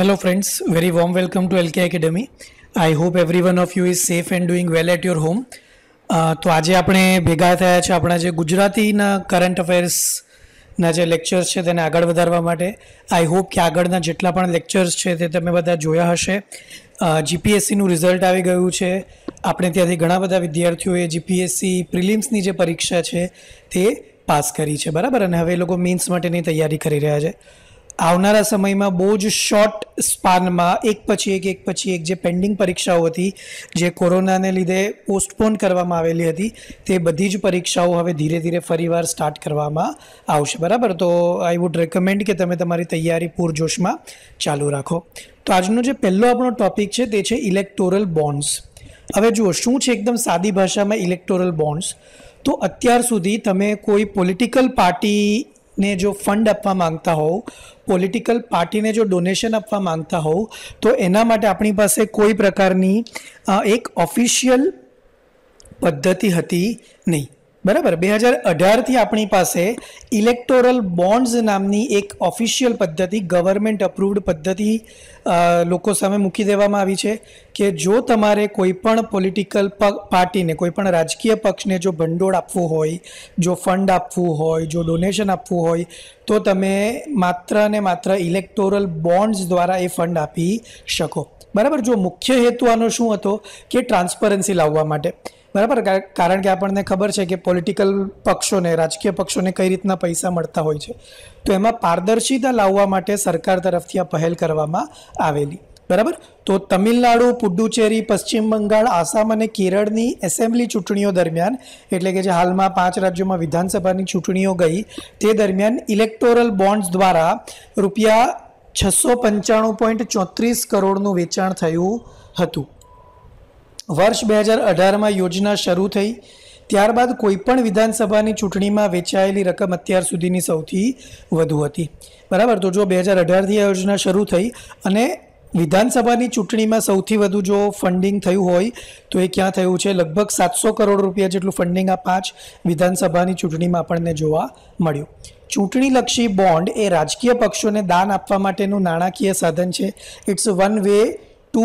Hello friends very warm welcome to LK Academy. I hope every one of you is safe and doing well at your home. Uh, તો આજે આપણે ભેગા થયા છે આપણા જે ગુજરાતીના કરંટ અફેર્સના જે લેક્ચર્સ છે તેને આગળ વધારવા માટે આઈ હોપ કે આગળના જેટલા પણ લેક્ચર્સ છે તે તમે બધા જોયા હશે જીપીએસસીનું રિઝલ્ટ આવી ગયું છે આપણે ત્યાંથી ઘણા બધા વિદ્યાર્થીઓએ જીપીએસસી પ્રિલિમ્સની જે પરીક્ષા છે તે પાસ કરી છે બરાબર અને હવે એ લોકો મીન્સ માટેની તૈયારી કરી રહ્યા છે આવનારા સમયમાં બહુ જ શોર્ટ સ્પાનમાં એક પછી એક એક પછી એક જે પેન્ડિંગ પરીક્ષાઓ હતી જે કોરોનાને લીધે પોસ્ટપોન કરવામાં આવેલી હતી તે બધી જ પરીક્ષાઓ હવે ધીરે ધીરે ફરીવાર સ્ટાર્ટ કરવામાં આવશે બરાબર તો આઈ વુડ રેકમેન્ડ કે તમે તમારી તૈયારી પૂરજોશમાં ચાલુ રાખો તો આજનો જે પહેલો આપણો ટોપિક છે તે છે ઇલેક્ટોરલ બોન્ડ્સ હવે જુઓ શું છે એકદમ સાદી ભાષામાં ઇલેક્ટોરલ બોન્ડ્સ તો અત્યાર સુધી તમે કોઈ પોલિટિકલ પાર્ટી ને જો ફંડ આપવા માંગતા હોવ પોલિટિકલ પાર્ટીને જો ડોનેશન આપવા માંગતા હોવ તો એના માટે આપણી પાસે કોઈ પ્રકારની એક ઓફિશિયલ પદ્ધતિ હતી નહીં બરાબર બે હજાર અઢારથી આપણી પાસે ઇલેક્ટોરલ બોન્ડ્સ નામની એક ઓફિશિયલ પદ્ધતિ ગવર્મેન્ટ અપ્રૂવ્ડ પદ્ધતિ લોકો સામે મૂકી દેવામાં આવી છે કે જો તમારે કોઈ પણ પોલિટિકલ પાર્ટીને કોઈપણ રાજકીય પક્ષને જો ભંડોળ આપવું હોય જો ફંડ આપવું હોય જો ડોનેશન આપવું હોય તો તમે માત્ર ને માત્ર ઇલેક્ટોરલ બોન્ડ્સ દ્વારા એ ફંડ આપી શકો બરાબર જો મુખ્ય હેતુ આનો શું હતો કે ટ્રાન્સપરન્સી લાવવા માટે બરાબર કારણ કે આપણને ખબર છે કે પોલિટિકલ પક્ષોને રાજકીય પક્ષોને કઈ રીતના પૈસા મળતા હોય છે તો એમાં પારદર્શિતા લાવવા માટે સરકાર તરફથી આ પહેલ કરવામાં આવેલી બરાબર તો તમિલનાડુ પુડુચેરી પશ્ચિમ બંગાળ આસામ અને કેરળની એસેમ્બલી ચૂંટણીઓ દરમિયાન એટલે કે જે હાલમાં પાંચ રાજ્યોમાં વિધાનસભાની ચૂંટણીઓ ગઈ તે દરમિયાન ઇલેક્ટોરલ બોન્ડ્સ દ્વારા રૂપિયા છસો પંચાણું પોઈન્ટ ચોત્રીસ કરોડનું વેચાણ થયું હતું વર્ષ બે હજાર અઢારમાં યોજના શરૂ થઈ ત્યારબાદ કોઈપણ વિધાનસભાની ચૂંટણીમાં વેચાયેલી રકમ અત્યાર સુધીની સૌથી વધુ હતી બરાબર તો જો બે હજાર અઢારથી આ યોજના શરૂ થઈ અને વિધાનસભાની ચૂંટણીમાં સૌથી વધુ જો ફંડિંગ થયું હોય તો એ ક્યાં થયું છે લગભગ સાતસો કરોડ રૂપિયા જેટલું ફંડિંગ આ પાંચ વિધાનસભાની ચૂંટણીમાં આપણને જોવા મળ્યું ચૂંટણીલક્ષી બોન્ડ એ રાજકીય પક્ષોને દાન આપવા માટેનું નાણાકીય સાધન છે it's one way to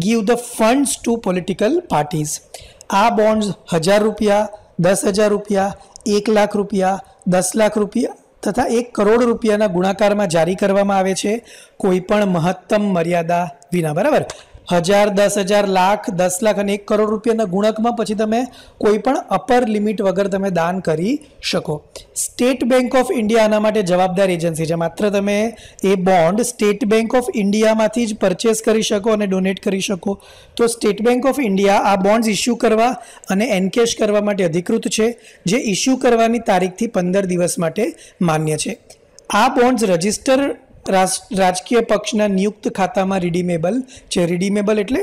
give the funds to political parties આ બોન્ડ્સ હજાર રૂપિયા દસ હજાર રૂપિયા એક લાખ રૂપિયા દસ લાખ રૂપિયા તથા એક કરોડ રૂપિયાના ગુણાકારમાં જારી કરવામાં આવે છે કોઈપણ મહત્તમ મર્યાદા વિના બરાબર હજાર દસ હજાર લાખ દસ લાખ અને એક કરોડ રૂપિયાના ગુણકમાં પછી તમે કોઈ પણ અપર લિમિટ વગર તમે દાન કરી શકો સ્ટેટ બેન્ક ઓફ ઇન્ડિયા આના માટે જવાબદાર એજન્સી છે માત્ર તમે એ બોન્ડ સ્ટેટ બેન્ક ઓફ ઇન્ડિયામાંથી જ પરચેસ કરી શકો અને ડોનેટ કરી શકો તો સ્ટેટ બેન્ક ઓફ ઇન્ડિયા આ બોન્ડ્સ ઇસ્યુ કરવા અને એનકેશ કરવા માટે અધિકૃત છે જે ઇસ્યુ કરવાની તારીખથી પંદર દિવસ માટે માન્ય છે આ બોન્ડ્સ રજિસ્ટર રાજકીય પક્ષના નિયુક્ત ખાતામાં રિડીમેબલ છે રિડીમેબલ એટલે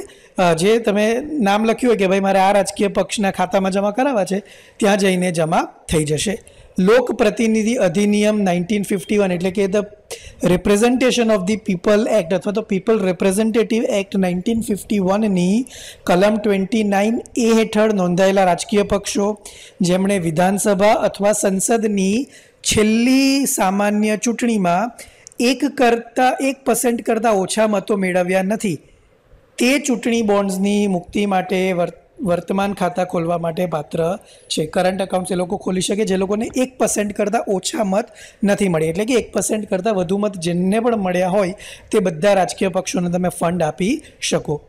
જે તમે નામ લખ્યું હોય કે ભાઈ મારા આ રાજકીય પક્ષના ખાતામાં જમા કરાવવા છે ત્યાં જઈને જમા થઈ જશે લોક પ્રતિનિધિ અધિનિયમ 1951 એટલે કે the プレゼンテ representation of the people act અથવા ધ પીપલ રિપ્રેઝન્ટેટિવ એક્ટ 1951 ની કલમ 29 એ હેઠળ નોંધાયેલા રાજકીય પક્ષો જેમણે વિધાનસભા अथवा સંસદની 66 સામાન્ય ચૂંટણીમાં એક કરતાં એક પર્સન્ટ કરતાં ઓછા મતો મેળવ્યા નથી તે ચૂંટણી બોન્ડ્સની મુક્તિ માટે વર્તમાન ખાતા ખોલવા માટે પાત્ર છે કરંટ અકાઉન્ટ્સ એ લોકો ખોલી શકે જે લોકોને એક પર્સન્ટ કરતાં ઓછા મત નથી મળી એટલે કે એક પર્સન્ટ કરતાં વધુ મત જેમને પણ મળ્યા હોય તે બધા રાજકીય પક્ષોને તમે ફંડ આપી શકો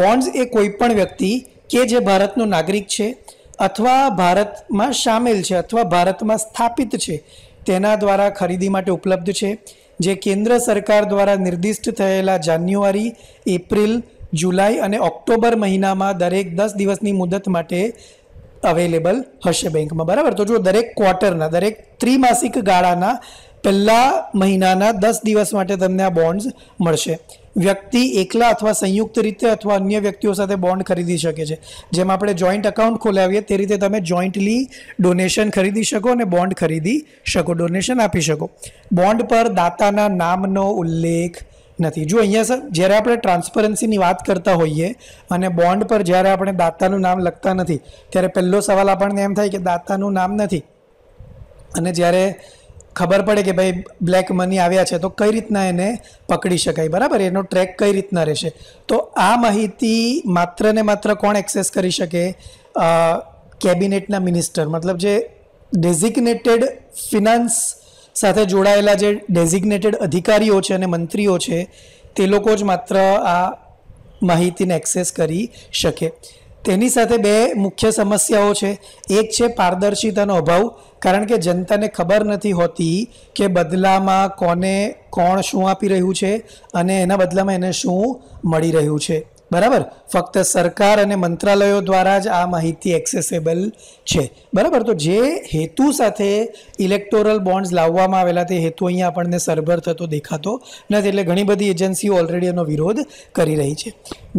બોન્ડ્સ એ કોઈપણ વ્યક્તિ કે જે ભારતનો નાગરિક છે અથવા ભારતમાં સામેલ છે અથવા ભારતમાં સ્થાપિત છે તેના દ્વારા ખરીદી માટે ઉપલબ્ધ છે જે કેન્દ્ર સરકાર દ્વારા નિર્દિષ્ટ થયેલા જાન્યુઆરી એપ્રિલ જુલાઈ અને ઓક્ટોબર મહિનામાં દરેક દસ દિવસની મુદત માટે અવેલેબલ હશે બેંકમાં બરાબર તો જો દરેક ક્વાર્ટરના દરેક ત્રિમાસિક ગાળાના પહેલા મહિનાના દસ દિવસ માટે તમને આ બોન્ડ્સ મળશે વ્યક્તિ એકલા અથવા સંયુક્ત રીતે અથવા અન્ય વ્યક્તિઓ સાથે બોન્ડ ખરીદી શકે છે જેમ આપણે જોઈન્ટ અકાઉન્ટ ખોલાવીએ તે રીતે તમે જોઈન્ટલી ડોનેશન ખરીદી શકો અને બોન્ડ ખરીદી શકો ડોનેશન આપી શકો બોન્ડ પર દાતાના નામનો ઉલ્લેખ નથી જો અહીંયા સર જ્યારે આપણે ટ્રાન્સપરન્સીની વાત કરતા હોઈએ અને બોન્ડ પર જ્યારે આપણે દાતાનું નામ લખતા નથી ત્યારે પહેલો સવાલ આપણને એમ થાય કે દાતાનું નામ નથી અને જ્યારે ખબર પડે કે ભાઈ બ્લેક મની આવ્યા છે તો કઈ રીતના એને પકડી શકાય બરાબર એનો ટ્રેક કઈ રીતના રહેશે તો આ માહિતી માત્ર ને માત્ર કોણ એક્સેસ કરી શકે કેબિનેટના મિનિસ્ટર મતલબ જે ડેઝિગ્નેટેડ ફિનાન્સ સાથે જોડાયેલા જે ડેઝિગ્નેટેડ અધિકારીઓ છે અને મંત્રીઓ છે તે લોકો જ માત્ર આ માહિતીને એક્સેસ કરી શકે તેની સાથે બે મુખ્ય સમસ્યાઓ છે એક છે પારદર્શિતાનો અભાવ કારણ કે જનતાને ખબર નથી હોતી કે બદલામાં કોને કોણ શું આપી રહ્યું છે અને એના બદલામાં એને શું મળી રહ્યું છે બરાબર ફક્ત સરકાર અને મંત્રાલયો દ્વારા જ આ માહિતી એક્સેસેબલ છે બરાબર તો જે હેતુ સાથે ઇલેક્ટોરલ બોન્ડ્સ લાવવામાં આવેલા તે હેતુ અહીંયા આપણને સરભર થતો દેખાતો નથી એટલે ઘણી બધી એજન્સીઓ ઓલરેડી એનો વિરોધ કરી રહી છે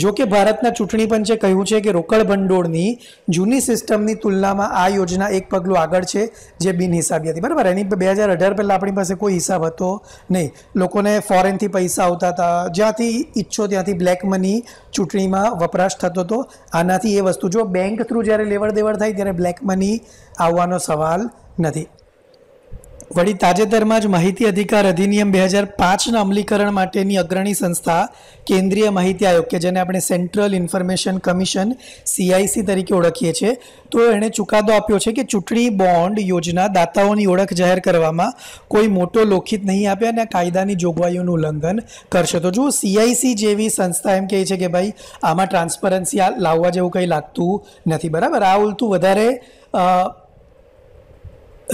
જો કે ભારતના ચૂંટણી પંચે કહ્યું છે કે રોકડ ભંડોળની જૂની સિસ્ટમની તુલનામાં આ યોજના એક પગલું આગળ છે જે બિનહિસાબી હતી બરાબર એની બે હજાર અઢાર પહેલાં આપણી પાસે કોઈ હિસાબ હતો નહીં લોકોને ફોરેનથી પૈસા આવતા હતા જ્યાંથી ઈચ્છો ત્યાંથી બ્લેક મની ચૂંટણી ચૂંટણીમાં વપરાશ થતો હતો આનાથી એ વસ્તુ જો બેંક થ્રુ જ્યારે લેવડ દેવડ થાય ત્યારે બ્લેક મની આવવાનો સવાલ નથી વળી તાજેતરમાં જ માહિતી અધિકાર અધિનિયમ બે હજાર પાંચના અમલીકરણ માટેની અગ્રણી સંસ્થા કેન્દ્રીય માહિતી આયોગ કે જેને આપણે સેન્ટ્રલ ઇન્ફોર્મેશન કમિશન સીઆઈસી તરીકે ઓળખીએ છીએ તો એણે ચુકાદો આપ્યો છે કે ચૂંટણી બોન્ડ યોજના દાતાઓની ઓળખ જાહેર કરવામાં કોઈ મોટો લોખિત નહીં આપે અને કાયદાની જોગવાઈઓનું ઉલ્લંઘન કરશે તો જો સીઆઈસી જેવી સંસ્થા એમ કહે છે કે ભાઈ આમાં ટ્રાન્સપરન્સી લાવવા જેવું કંઈ લાગતું નથી બરાબર આ ઉલતું વધારે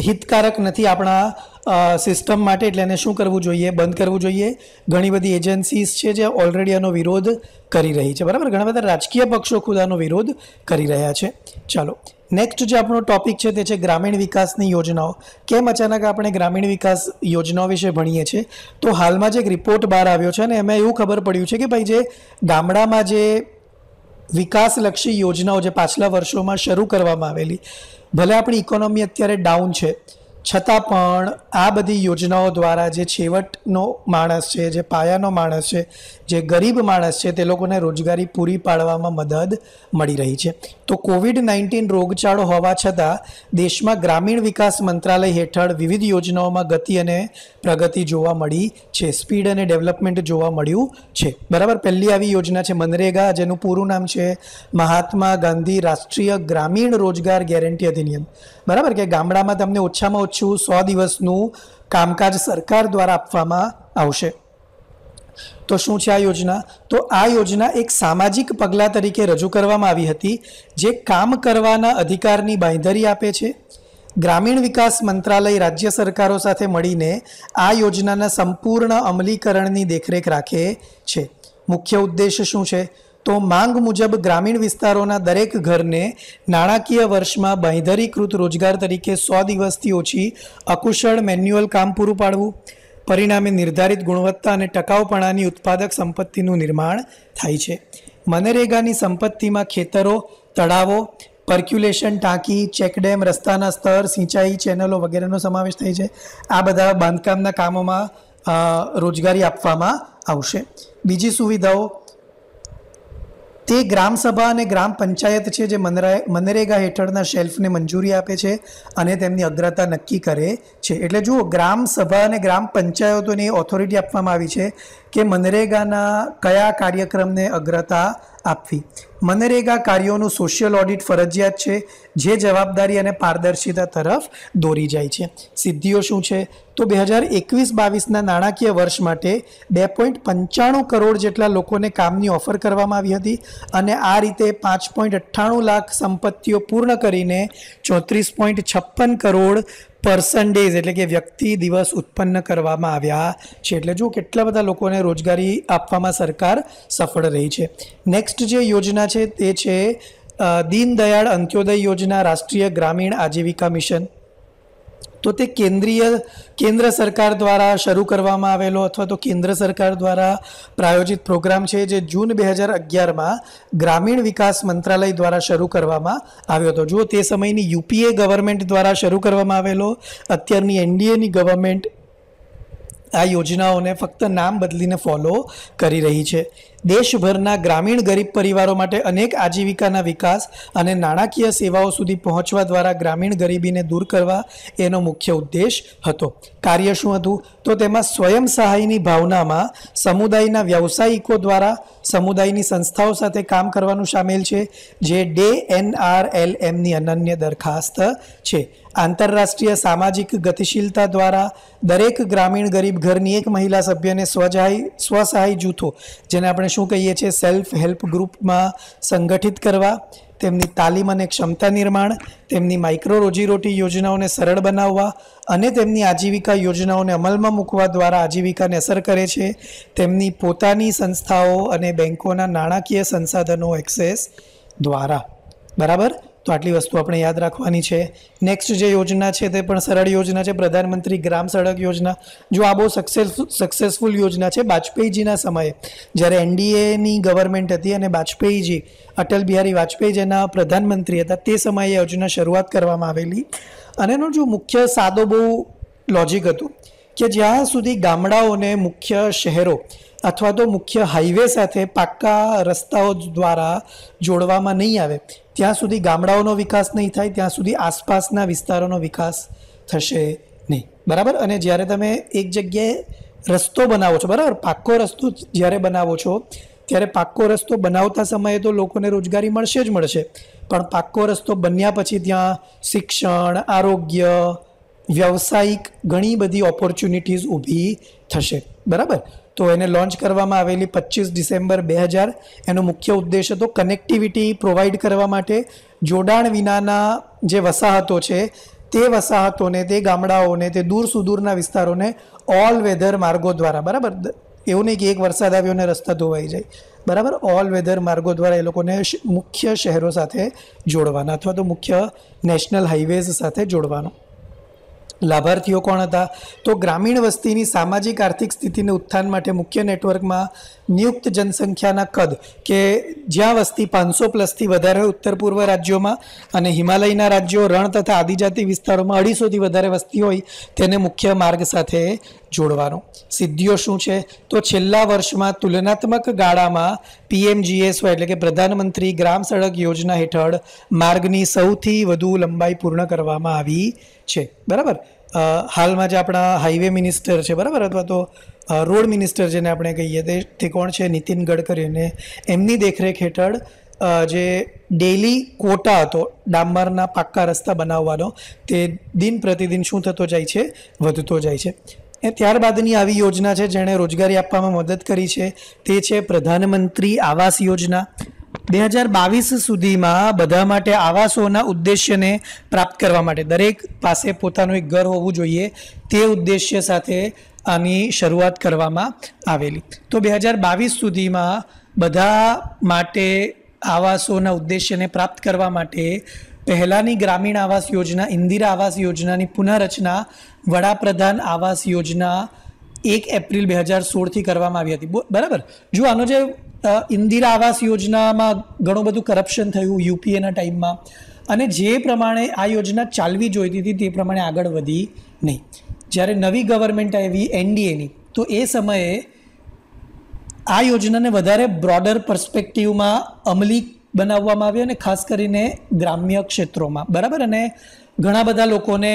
હિતકારક નથી આપણા સિસ્ટમ માટે એટલે એને શું કરવું જોઈએ બંધ કરવું જોઈએ ઘણી બધી એજન્સીસ છે જે ઓલરેડી આનો વિરોધ કરી રહી છે બરાબર ઘણા બધા રાજકીય પક્ષો ખુદ આનો વિરોધ કરી રહ્યા છે ચાલો નેક્સ્ટ જે આપણો ટોપિક છે તે છે ગ્રામીણ વિકાસની યોજનાઓ કેમ અચાનક આપણે ગ્રામીણ વિકાસ યોજનાઓ વિશે ભણીએ છીએ તો હાલમાં જે એક રિપોર્ટ બહાર આવ્યો છે ને એમાં એવું ખબર પડ્યું છે કે ભાઈ જે ગામડામાં જે વિકાસલક્ષી યોજનાઓ જે પાછલા વર્ષોમાં શરૂ કરવામાં આવેલી ભલે આપણી ઇકોનોમી અત્યારે ડાઉન છે છતાં પણ આ બધી યોજનાઓ દ્વારા જે છેવટનો માણસ છે જે પાયાનો માણસ છે જે ગરીબ માણસ છે તે લોકોને રોજગારી પૂરી પાડવામાં મદદ મળી રહી છે તો કોવિડ નાઇન્ટીન રોગચાળો હોવા છતાં દેશમાં ગ્રામીણ વિકાસ મંત્રાલય હેઠળ વિવિધ યોજનાઓમાં ગતિ અને પ્રગતિ જોવા મળી છે સ્પીડ અને ડેવલપમેન્ટ જોવા મળ્યું છે બરાબર પહેલી આવી યોજના છે મનરેગા જેનું પૂરું નામ છે મહાત્મા ગાંધી રાષ્ટ્રીય ગ્રામીણ રોજગાર ગેરંટી અધિનિયમ બરાબર કે ગામડામાં તમને ઓછામાં ઓછું સો દિવસનું કામકાજ સરકાર દ્વારા આપવામાં આવશે તો શું છે આ યોજના તો આ યોજના એક સામાજિક પગલાં તરીકે રજૂ કરવામાં આવી હતી જે કામ કરવાના અધિકારની બાંયધરી આપે છે ગ્રામીણ વિકાસ મંત્રાલય રાજ્ય સરકારો સાથે મળીને આ યોજનાના સંપૂર્ણ અમલીકરણની દેખરેખ રાખે છે મુખ્ય ઉદ્દેશ શું છે તો માંગ મુજબ ગ્રામીણ વિસ્તારોના દરેક ઘરને નાણાકીય વર્ષમાં બાંયધરીકૃત રોજગાર તરીકે સો દિવસથી ઓછી અકુશળ મેન્યુઅલ કામ પૂરું પાડવું પરિણામે નિર્ધારિત ગુણવત્તા અને ટકાઉપણાની ઉત્પાદક સંપત્તિનું નિર્માણ થાય છે મનરેગાની સંપત્તિમાં ખેતરો તળાવો પર્ક્યુલેશન ટાંકી ચેકડેમ રસ્તાના સ્તર સિંચાઈ ચેનલો વગેરેનો સમાવેશ થાય છે આ બધા બાંધકામના કામોમાં રોજગારી આપવામાં આવશે બીજી સુવિધાઓ તે ગ્રામસભા અને ગ્રામ પંચાયત છે જે મનરા મનરેગા હેઠળના શેલ્ફને મંજૂરી આપે છે અને તેમની અગ્રતા નક્કી કરે છે એટલે જુઓ ગ્રામસભા અને ગ્રામ પંચાયતોની ઓથોરિટી આપવામાં આવી છે કે મનરેગાના કયા કાર્યક્રમને અગ્રતા આપવી મનરેગા કાર્યોનું સોશિયલ ઓડિટ ફરજિયાત છે જે જવાબદારી અને પારદર્શિતા તરફ દોરી જાય છે સિદ્ધિઓ શું છે તો બે હજાર એકવીસ બાવીસના નાણાકીય વર્ષ માટે બે પોઈન્ટ પંચાણું કરોડ જેટલા લોકોને કામની ઓફર કરવામાં આવી હતી અને આ રીતે પાંચ પોઈન્ટ અઠ્ઠાણું લાખ સંપત્તિઓ પૂર્ણ કરીને ચોત્રીસ પોઈન્ટ છપ્પન કરોડ પર્સન ડેઝ એટલે કે વ્યક્તિ દિવસ ઉત્પન્ન કરવામાં આવ્યા છે એટલે જો કેટલા બધા લોકોને રોજગારી આપવામાં સરકાર સફળ રહી છે નેક્સ્ટ જે યોજના છે તે છે દીનદયાળ અંત્યોદય યોજના રાષ્ટ્રીય ગ્રામીણ આજીવિકા મિશન તો તે કેન્દ્રીય કેન્દ્ર સરકાર દ્વારા શરૂ કરવામાં આવેલો અથવા તો કેન્દ્ર સરકાર દ્વારા પ્રાયોજિત પ્રોગ્રામ છે જે જૂન બે હજાર અગિયારમાં ગ્રામીણ વિકાસ મંત્રાલય દ્વારા શરૂ કરવામાં આવ્યો હતો જુઓ તે સમયની યુપીએ ગવર્મેન્ટ દ્વારા શરૂ કરવામાં આવેલો અત્યારની એનડીએની ગવર્મેન્ટ આ યોજનાઓને ફક્ત નામ બદલીને ફોલો કરી રહી છે દેશભરના ગ્રામીણ ગરીબ પરિવારો માટે અનેક આજીવિકાના વિકાસ અને નાણાકીય સેવાઓ સુધી પહોંચવા દ્વારા ગ્રામીણ ગરીબીને દૂર કરવા એનો મુખ્ય ઉદ્દેશ હતો કાર્ય શું હતું તો તેમાં સ્વયં સહાયની ભાવનામાં સમુદાયના વ્યવસાયિકો દ્વારા સમુદાયની સંસ્થાઓ સાથે કામ કરવાનું સામેલ છે જે ડે એન આર એલ એમની અનન્ય દરખાસ્ત છે આંતરરાષ્ટ્રીય સામાજિક ગતિશીલતા દ્વારા દરેક ગ્રામીણ ગરીબ ઘરની એક મહિલા સભ્યને સ્વજાય સ્વસહાય જૂથો જેને આપણે શું કહીએ છીએ સેલ્ફ હેલ્પ ગ્રુપમાં સંગઠિત કરવા તેમની તાલીમ અને ક્ષમતા નિર્માણ તેમની માઇક્રો રોજીરોટી યોજનાઓને સરળ બનાવવા અને તેમની આજીવિકા યોજનાઓને અમલમાં મૂકવા દ્વારા આજીવિકાને અસર કરે છે તેમની પોતાની સંસ્થાઓ અને બેંકોના નાણાકીય સંસાધનો એક્સેસ દ્વારા બરાબર તો આટલી વસ્તુ આપણે યાદ રાખવાની છે નેક્સ્ટ જે યોજના છે તે પણ સરળ યોજના છે પ્રધાનમંત્રી ગ્રામ સડક યોજના જો આ બહુ સક્સેસ સક્સેસફુલ યોજના છે વાજપેયીજીના સમયે જ્યારે એનડીએની ગવર્મેન્ટ હતી અને બાજપેયીજી અટલ બિહારી વાજપેયી જેના પ્રધાનમંત્રી હતા તે સમયે યોજના શરૂઆત કરવામાં આવેલી અને એનો જો મુખ્ય સાદો બહુ લોજિક હતું કે જ્યાં સુધી ગામડાઓને મુખ્ય શહેરો અથવા તો મુખ્ય હાઈવે સાથે પાક્કા રસ્તાઓ દ્વારા જોડવામાં નહીં આવે ત્યાં સુધી ગામડાઓનો વિકાસ નહીં થાય ત્યાં સુધી આસપાસના વિસ્તારોનો વિકાસ થશે નહીં બરાબર અને જ્યારે તમે એક જગ્યાએ રસ્તો બનાવો છો બરાબર પાક્કો રસ્તો જ્યારે બનાવો છો ત્યારે પાક્કો રસ્તો બનાવતા સમયે તો લોકોને રોજગારી મળશે જ મળશે પણ પાક્કો રસ્તો બન્યા પછી ત્યાં શિક્ષણ આરોગ્ય વ્યવસાયિક ઘણી બધી ઓપોર્ચ્યુનિટીઝ ઊભી થશે બરાબર તો એને લોન્ચ કરવામાં આવેલી પચીસ ડિસેમ્બર બે હજાર એનો મુખ્ય ઉદ્દેશ હતો કનેક્ટિવિટી પ્રોવાઈડ કરવા માટે જોડાણ વિનાના જે વસાહતો છે તે વસાહતોને તે ગામડાઓને તે દૂર સુદૂરના વિસ્તારોને ઓલ વેધર માર્ગો દ્વારા બરાબર એવું નહીં કે એક વરસાદ આવ્યો અને રસ્તા ધોવાઈ જાય બરાબર ઓલ વેધર માર્ગો દ્વારા એ લોકોને મુખ્ય શહેરો સાથે જોડવાના અથવા તો મુખ્ય નેશનલ હાઈવેઝ સાથે જોડવાનો લાભાર્થીઓ કોણ હતા તો ગ્રામીણ વસ્તીની સામાજિક આર્થિક સ્થિતિને ઉત્થાન માટે મુખ્ય નેટવર્કમાં નિયુક્ત જનસંખ્યાના કદ કે જ્યાં વસ્તી પાંચસો પ્લસથી વધારે ઉત્તર પૂર્વ રાજ્યોમાં અને હિમાલયના રાજ્યો રણ તથા આદિજાતિ વિસ્તારોમાં અઢીસોથી વધારે વસ્તી હોય તેને મુખ્ય માર્ગ સાથે જોડવાનો સિદ્ધિઓ શું છે તો છેલ્લા વર્ષમાં તુલનાત્મક ગાળામાં પીએમજીએસવાય એટલે કે પ્રધાનમંત્રી ગ્રામ સડક યોજના હેઠળ માર્ગની સૌથી વધુ લંબાઈ પૂર્ણ કરવામાં આવી છે બરાબર હાલમાં જે આપણા હાઈવે મિનિસ્ટર છે બરાબર અથવા તો રોડ મિનિસ્ટર જેને આપણે કહીએ તે તે કોણ છે નીતિન ગડકરી અને એમની દેખરેખ હેઠળ જે ડેલી કોટા હતો ડામરના પાક્કા રસ્તા બનાવવાનો તે દિન પ્રતિદિન શું થતો જાય છે વધતો જાય છે એ ત્યારબાદની આવી યોજના છે જેણે રોજગારી આપવામાં મદદ કરી છે તે છે પ્રધાનમંત્રી આવાસ યોજના બે હજાર બાવીસ સુધીમાં બધા માટે આવાસોના ઉદ્દેશ્યને પ્રાપ્ત કરવા માટે દરેક પાસે પોતાનું એક ઘર હોવું જોઈએ તે ઉદ્દેશ્ય સાથે આની શરૂઆત કરવામાં આવેલી તો બે હજાર બાવીસ સુધીમાં બધા માટે આવાસોના ઉદ્દેશ્યને પ્રાપ્ત કરવા માટે પહેલાંની ગ્રામીણ આવાસ યોજના ઇન્દિરા આવાસ યોજનાની પુનઃરચના વડાપ્રધાન આવાસ યોજના એક એપ્રિલ બે હજાર સોળથી કરવામાં આવી હતી બરાબર જો આનો જે ઇન્દિરા આવાસ યોજનામાં ઘણું બધું કરપ્શન થયું યુપીએના ટાઈમમાં અને જે પ્રમાણે આ યોજના ચાલવી જોઈતી હતી તે પ્રમાણે આગળ વધી નહીં જ્યારે નવી ગવર્મેન્ટ આવી એનડીએની તો એ સમયે આ યોજનાને વધારે બ્રોડર પર્સપેક્ટિવમાં અમલી બનાવવામાં આવી અને ખાસ કરીને ગ્રામ્ય ક્ષેત્રોમાં બરાબર અને ઘણા બધા લોકોને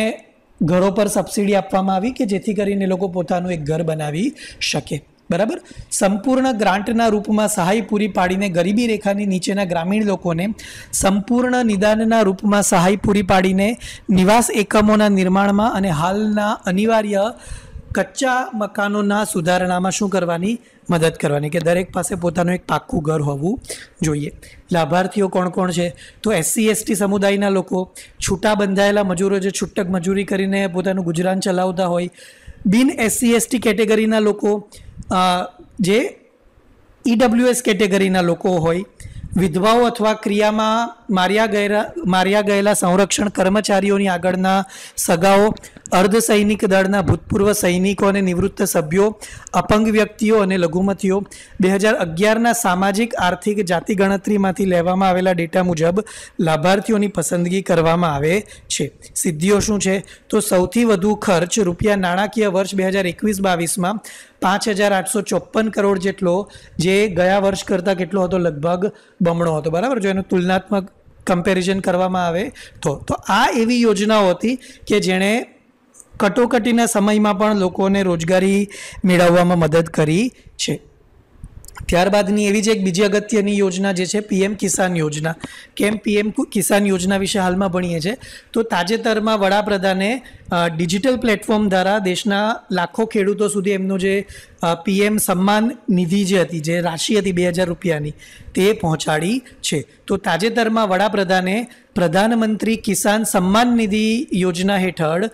ઘરો પર સબસિડી આપવામાં આવી કે જેથી કરીને લોકો પોતાનું એક ઘર બનાવી શકે બરાબર સંપૂર્ણ ગ્રાન્ટના રૂપમાં સહાય પૂરી પાડીને ગરીબી રેખાની નીચેના ગ્રામીણ લોકોને સંપૂર્ણ નિદાનના રૂપમાં સહાય પૂરી પાડીને નિવાસ એકમોના નિર્માણમાં અને હાલના અનિવાર્ય કચ્ચા મકાનોના સુધારણામાં શું કરવાની મદદ કરવાની કે દરેક પાસે પોતાનું એક પાક્કું ઘર હોવું જોઈએ લાભાર્થીઓ કોણ કોણ છે તો એસસી એસટી સમુદાયના લોકો છૂટા બંધાયેલા મજૂરો જે છૂટક મજૂરી કરીને પોતાનું ગુજરાન ચલાવતા હોય બિન એસસી એસટી કેટેગરીના લોકો જે ઈડબ્લ્યુએસ કેટેગરીના લોકો હોય વિધવાઓ અથવા ક્રિયામાં માર્યા ગયેલા માર્યા ગયેલા સંરક્ષણ કર્મચારીઓની આગળના સગાઓ અર્ધ સૈનિક દળના ભૂતપૂર્વ સૈનિકો અને નિવૃત્ત સભ્યો અપંગ વ્યક્તિઓ અને લઘુમતીઓ બે હજાર અગિયારના સામાજિક આર્થિક જાતિ ગણતરીમાંથી લેવામાં આવેલા ડેટા મુજબ લાભાર્થીઓની પસંદગી કરવામાં આવે છે સિદ્ધિઓ શું છે તો સૌથી વધુ ખર્ચ રૂપિયા નાણાકીય વર્ષ બે હજાર એકવીસ બાવીસમાં પાંચ હજાર આઠસો ચોપન કરોડ જેટલો જે ગયા વર્ષ કરતાં કેટલો હતો લગભગ બમણો હતો બરાબર જો એનું તુલનાત્મક કમ્પેરિઝન કરવામાં આવે તો તો આ એવી યોજનાઓ હતી કે જેણે કટોકટીના સમયમાં પણ લોકોને રોજગારી મેળવવામાં મદદ કરી છે ત્યારબાદની એવી જ એક બીજી અગત્યની યોજના જે છે પીએમ કિસાન યોજના કેમ પીએમ કિસાન યોજના વિશે હાલમાં ભણીએ છીએ તો તાજેતરમાં વડાપ્રધાને ડિજિટલ પ્લેટફોર્મ દ્વારા દેશના લાખો ખેડૂતો સુધી એમનું જે પીએમ સન્માન નિધિ જે હતી જે રાશિ હતી બે હજાર રૂપિયાની તે પહોંચાડી છે તો તાજેતરમાં વડાપ્રધાને પ્રધાનમંત્રી કિસાન સન્માન નિધિ યોજના હેઠળ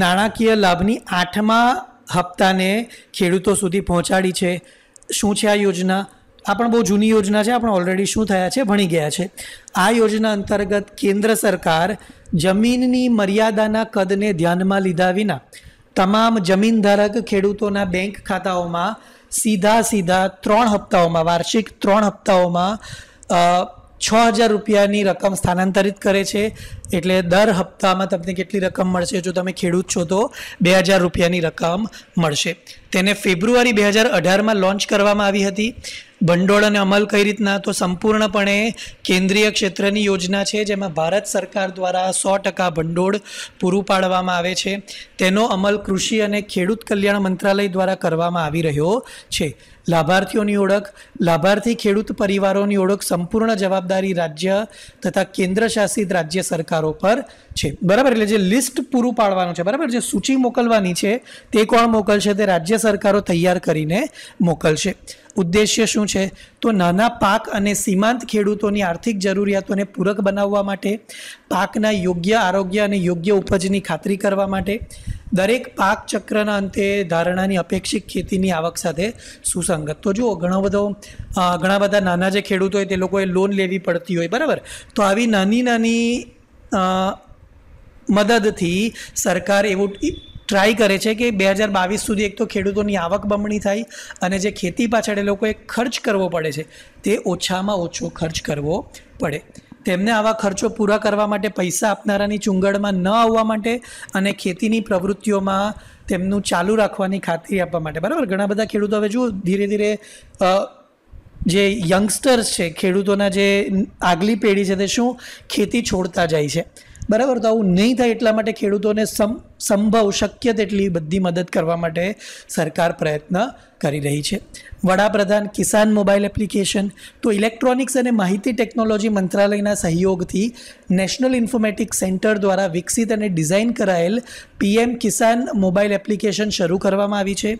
નાણાકીય લાભની આઠમા હપ્તાને ખેડૂતો સુધી પહોંચાડી છે શું છે આ યોજના આ પણ બહુ જૂની યોજના છે આપણે ઓલરેડી શું થયા છે ભણી ગયા છે આ યોજના અંતર્ગત કેન્દ્ર સરકાર જમીનની મર્યાદાના કદને ધ્યાનમાં લીધા વિના તમામ જમીન ધારક ખેડૂતોના બેંક ખાતાઓમાં સીધા સીધા ત્રણ હપ્તાઓમાં વાર્ષિક ત્રણ હપ્તાઓમાં છ હજાર રૂપિયાની રકમ સ્થાનાંતરિત કરે છે એટલે દર હપ્તામાં તમને કેટલી રકમ મળશે જો તમે ખેડૂત છો તો બે હજાર રૂપિયાની રકમ મળશે તેને ફેબ્રુઆરી બે હજાર અઢારમાં લોન્ચ કરવામાં આવી હતી ભંડોળ અને અમલ કઈ રીતના તો સંપૂર્ણપણે કેન્દ્રીય ક્ષેત્રની યોજના છે જેમાં ભારત સરકાર દ્વારા સો ટકા ભંડોળ પૂરું પાડવામાં આવે છે તેનો અમલ કૃષિ અને ખેડૂત કલ્યાણ મંત્રાલય દ્વારા કરવામાં આવી રહ્યો છે લાભાર્થીઓની ઓળખ લાભાર્થી ખેડૂત પરિવારોની ઓળખ સંપૂર્ણ જવાબદારી રાજ્ય તથા કેન્દ્ર શાસિત રાજ્ય સરકારો પર છે બરાબર એટલે જે લિસ્ટ પૂરું પાડવાનું છે બરાબર જે સૂચિ મોકલવાની છે તે કોણ મોકલશે તે રાજ્ય સરકારો તૈયાર કરીને મોકલશે ઉદ્દેશ્ય શું છે તો નાના પાક અને સીમાંત ખેડૂતોની આર્થિક જરૂરિયાતોને પૂરક બનાવવા માટે પાકના યોગ્ય આરોગ્ય અને યોગ્ય ઉપજની ખાતરી કરવા માટે દરેક પાક ચક્રના અંતે ધારણાની અપેક્ષિત ખેતીની આવક સાથે સુસંગત તો જુઓ ઘણો બધો ઘણા બધા નાના જે ખેડૂતો હોય તે લોકોએ લોન લેવી પડતી હોય બરાબર તો આવી નાની નાની મદદથી સરકાર એવું ટ્રાય કરે છે કે બે હજાર બાવીસ સુધી એક તો ખેડૂતોની આવક બમણી થાય અને જે ખેતી પાછળ એ લોકોએ ખર્ચ કરવો પડે છે તે ઓછામાં ઓછો ખર્ચ કરવો પડે તેમને આવા ખર્ચો પૂરા કરવા માટે પૈસા આપનારાની ચુંગળમાં ન આવવા માટે અને ખેતીની પ્રવૃત્તિઓમાં તેમનું ચાલુ રાખવાની ખાતરી આપવા માટે બરાબર ઘણા બધા ખેડૂતો હવે જુઓ ધીરે ધીરે જે યંગસ્ટર્સ છે ખેડૂતોના જે આગલી પેઢી છે તે શું ખેતી છોડતા જાય છે બરાબર તો આવું નહીં થાય એટલા માટે ખેડૂતોને સમ સંભવ શક્ય તેટલી બધી મદદ કરવા માટે સરકાર પ્રયત્ન કરી રહી છે વડાપ્રધાન કિસાન મોબાઈલ એપ્લિકેશન તો ઇલેક્ટ્રોનિક્સ અને માહિતી ટેકનોલોજી મંત્રાલયના સહયોગથી નેશનલ ઇન્ફોમેટિક સેન્ટર દ્વારા વિકસિત અને ડિઝાઇન કરાયેલ પીએમ કિસાન મોબાઈલ એપ્લિકેશન શરૂ કરવામાં આવી છે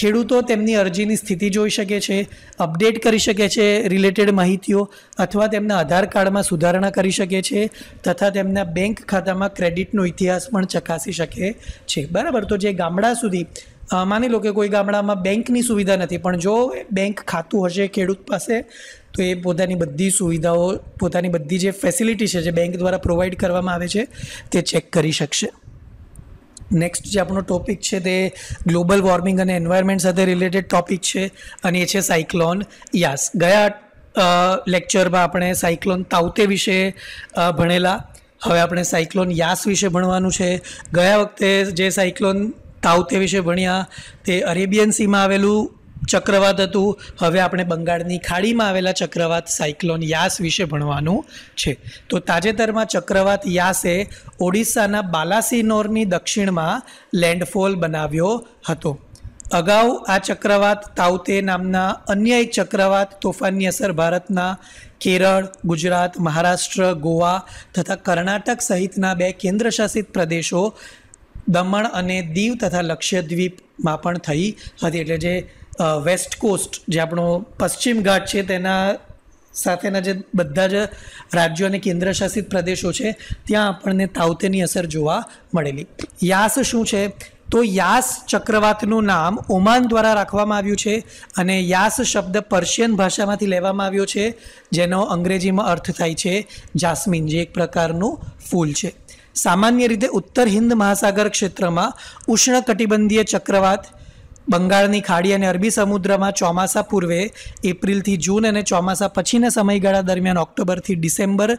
ખેડૂતો તેમની અરજીની સ્થિતિ જોઈ શકે છે અપડેટ કરી શકે છે રિલેટેડ માહિતીઓ અથવા તેમના આધાર કાર્ડમાં સુધારણા કરી શકે છે તથા તેમના બેંક ખાતામાં ક્રેડિટનો ઇતિહાસ પણ ચકાસી શકે શકીએ છે બરાબર તો જે ગામડા સુધી માની લો કે કોઈ ગામડામાં બેંકની સુવિધા નથી પણ જો બેંક ખાતું હશે ખેડૂત પાસે તો એ પોતાની બધી સુવિધાઓ પોતાની બધી જે ફેસિલિટી છે જે બેંક દ્વારા પ્રોવાઈડ કરવામાં આવે છે તે ચેક કરી શકશે નેક્સ્ટ જે આપણો ટોપિક છે તે ગ્લોબલ વોર્મિંગ અને એન્વાયરમેન્ટ સાથે રિલેટેડ ટોપિક છે અને એ છે સાયક્લોન યાસ ગયા લેક્ચરમાં આપણે સાયક્લોન તાઉતે વિશે ભણેલા હવે આપણે સાયક્લોન યાસ વિશે ભણવાનું છે ગયા વખતે જે સાયક્લોન તાઉતે વિશે ભણ્યા તે અરેબિયન સીમાં આવેલું ચક્રવાત હતું હવે આપણે બંગાળની ખાડીમાં આવેલા ચક્રવાત સાયક્લોન યાસ વિશે ભણવાનું છે તો તાજેતરમાં ચક્રવાત યાસે ઓડિશાના બાલાસિનોરની દક્ષિણમાં લેન્ડફોલ બનાવ્યો હતો અગાઉ આ ચક્રવાત તાઉતે નામના અન્ય એક ચક્રવાત તોફાનની અસર ભારતના કેરળ ગુજરાત મહારાષ્ટ્ર ગોવા તથા કર્ણાટક સહિતના બે કેન્દ્રશાસિત પ્રદેશો દમણ અને દીવ તથા લક્ષદ્વીપમાં પણ થઈ હતી એટલે જે વેસ્ટ કોસ્ટ જે આપણો પશ્ચિમ ઘાટ છે તેના સાથેના જે બધા જ રાજ્યો અને કેન્દ્રશાસિત પ્રદેશો છે ત્યાં આપણને તાવતેની અસર જોવા મળેલી યાસ શું છે તો યાસ ચક્રવાતનું નામ ઓમાન દ્વારા રાખવામાં આવ્યું છે અને યાસ શબ્દ પર્શિયન ભાષામાંથી લેવામાં આવ્યો છે જેનો અંગ્રેજીમાં અર્થ થાય છે જાસ્મિન જે એક પ્રકારનું ફૂલ છે સામાન્ય રીતે ઉત્તર હિન્દ મહાસાગર ક્ષેત્રમાં ઉષ્ણકટિબંધીય ચક્રવાત બંગાળની ખાડી અને અરબી સમુદ્રમાં ચોમાસા પૂર્વે એપ્રિલથી જૂન અને ચોમાસા પછીના સમયગાળા દરમિયાન ઓક્ટોબરથી ડિસેમ્બર